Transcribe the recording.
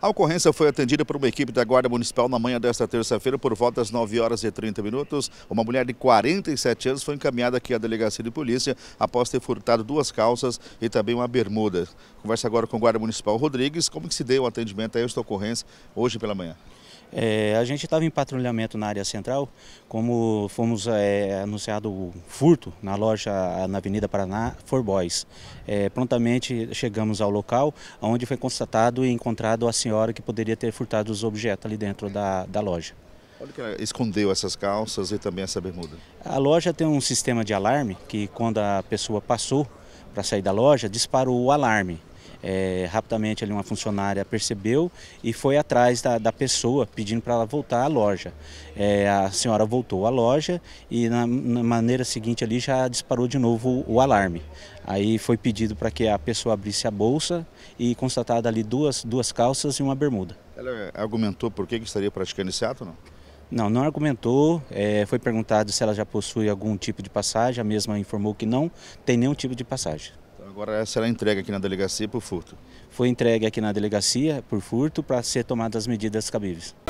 A ocorrência foi atendida por uma equipe da Guarda Municipal na manhã desta terça-feira por volta das 9 horas e 30 minutos. Uma mulher de 47 anos foi encaminhada aqui à delegacia de polícia após ter furtado duas calças e também uma bermuda. Conversa agora com o Guarda Municipal Rodrigues. Como que se deu o atendimento a esta ocorrência hoje pela manhã? É, a gente estava em patrulhamento na área central, como fomos é, anunciado o furto na loja na Avenida Paraná, Forbois. É, prontamente chegamos ao local, onde foi constatado e encontrado a senhora que poderia ter furtado os objetos ali dentro da, da loja. Onde que ela escondeu essas calças e também essa bermuda. A loja tem um sistema de alarme que quando a pessoa passou para sair da loja, disparou o alarme. É, rapidamente ali uma funcionária percebeu e foi atrás da, da pessoa pedindo para ela voltar à loja. É, a senhora voltou à loja e na, na, maneira seguinte ali já disparou de novo o, o alarme. Aí foi pedido para que a pessoa abrisse a bolsa e constatada ali duas, duas calças e uma bermuda. Ela é, argumentou por que, que estaria praticando esse ato, não? Não, não argumentou. É, foi perguntado se ela já possui algum tipo de passagem. A mesma informou que não tem nenhum tipo de passagem. Agora essa era é entregue aqui na delegacia por furto? Foi entregue aqui na delegacia por furto para ser tomadas as medidas cabíveis.